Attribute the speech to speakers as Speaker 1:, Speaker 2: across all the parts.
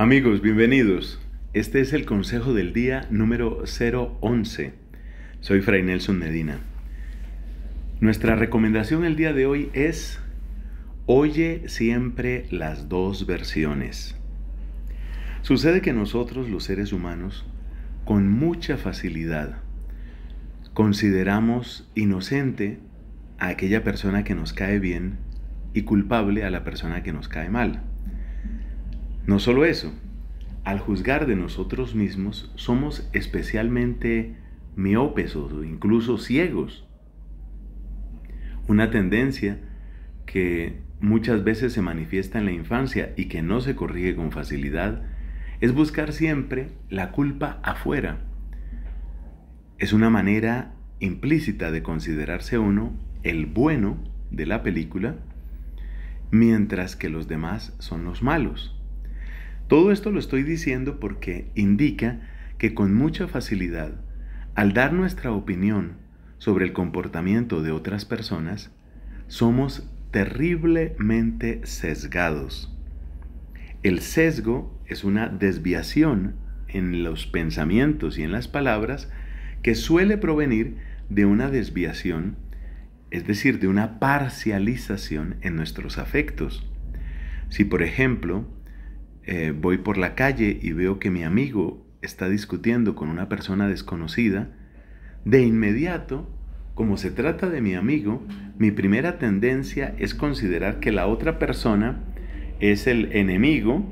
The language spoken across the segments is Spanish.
Speaker 1: Amigos, bienvenidos. Este es el consejo del día número 011. Soy Fray Nelson Medina. Nuestra recomendación el día de hoy es oye siempre las dos versiones. Sucede que nosotros los seres humanos con mucha facilidad consideramos inocente a aquella persona que nos cae bien y culpable a la persona que nos cae mal. No solo eso, al juzgar de nosotros mismos somos especialmente miopes o incluso ciegos. Una tendencia que muchas veces se manifiesta en la infancia y que no se corrige con facilidad es buscar siempre la culpa afuera. Es una manera implícita de considerarse uno el bueno de la película, mientras que los demás son los malos. Todo esto lo estoy diciendo porque indica que con mucha facilidad, al dar nuestra opinión sobre el comportamiento de otras personas, somos terriblemente sesgados. El sesgo es una desviación en los pensamientos y en las palabras que suele provenir de una desviación, es decir, de una parcialización en nuestros afectos. Si por ejemplo eh, voy por la calle y veo que mi amigo está discutiendo con una persona desconocida, de inmediato, como se trata de mi amigo, mi primera tendencia es considerar que la otra persona es el enemigo,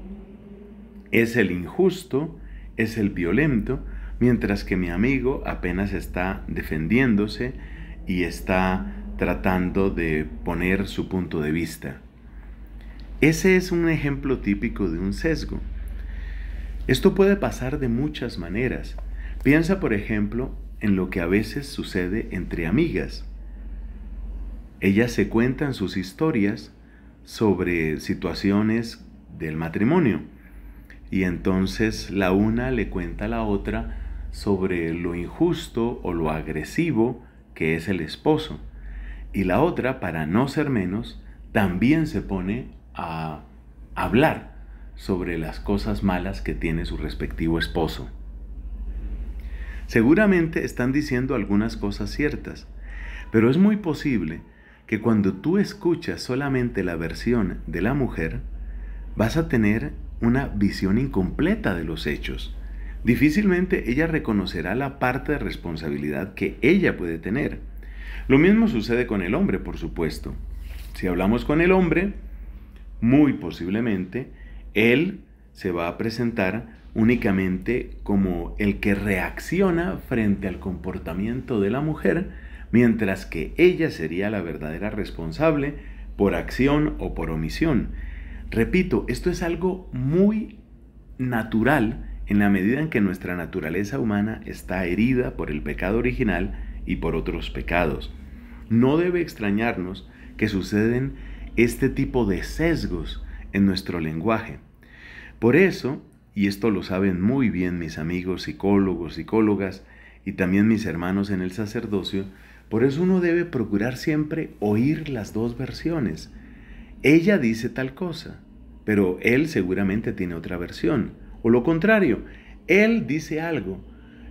Speaker 1: es el injusto, es el violento, mientras que mi amigo apenas está defendiéndose y está tratando de poner su punto de vista. Ese es un ejemplo típico de un sesgo. Esto puede pasar de muchas maneras. Piensa, por ejemplo, en lo que a veces sucede entre amigas. Ellas se cuentan sus historias sobre situaciones del matrimonio y entonces la una le cuenta a la otra sobre lo injusto o lo agresivo que es el esposo y la otra, para no ser menos, también se pone a hablar sobre las cosas malas que tiene su respectivo esposo. Seguramente están diciendo algunas cosas ciertas, pero es muy posible que cuando tú escuchas solamente la versión de la mujer, vas a tener una visión incompleta de los hechos. Difícilmente ella reconocerá la parte de responsabilidad que ella puede tener. Lo mismo sucede con el hombre, por supuesto. Si hablamos con el hombre, muy posiblemente, él se va a presentar únicamente como el que reacciona frente al comportamiento de la mujer, mientras que ella sería la verdadera responsable por acción o por omisión. Repito, esto es algo muy natural en la medida en que nuestra naturaleza humana está herida por el pecado original y por otros pecados. No debe extrañarnos que suceden este tipo de sesgos en nuestro lenguaje. Por eso, y esto lo saben muy bien mis amigos psicólogos, psicólogas y también mis hermanos en el sacerdocio, por eso uno debe procurar siempre oír las dos versiones. Ella dice tal cosa, pero él seguramente tiene otra versión. O lo contrario, él dice algo.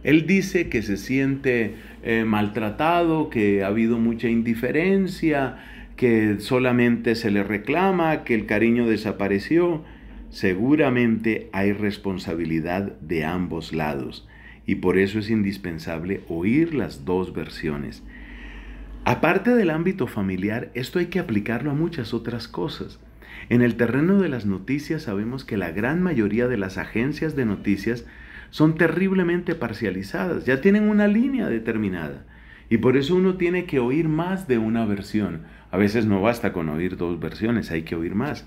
Speaker 1: Él dice que se siente eh, maltratado, que ha habido mucha indiferencia, que solamente se le reclama, que el cariño desapareció, seguramente hay responsabilidad de ambos lados y por eso es indispensable oír las dos versiones. Aparte del ámbito familiar, esto hay que aplicarlo a muchas otras cosas. En el terreno de las noticias sabemos que la gran mayoría de las agencias de noticias son terriblemente parcializadas, ya tienen una línea determinada. Y por eso uno tiene que oír más de una versión. A veces no basta con oír dos versiones, hay que oír más.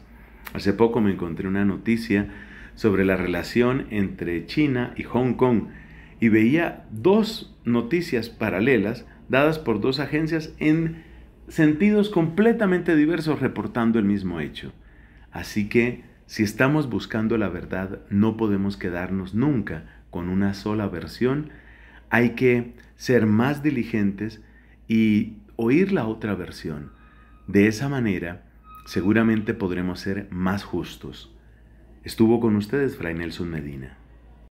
Speaker 1: Hace poco me encontré una noticia sobre la relación entre China y Hong Kong y veía dos noticias paralelas dadas por dos agencias en sentidos completamente diversos reportando el mismo hecho. Así que si estamos buscando la verdad no podemos quedarnos nunca con una sola versión hay que ser más diligentes y oír la otra versión. De esa manera, seguramente podremos ser más justos. Estuvo con ustedes Fray Nelson Medina.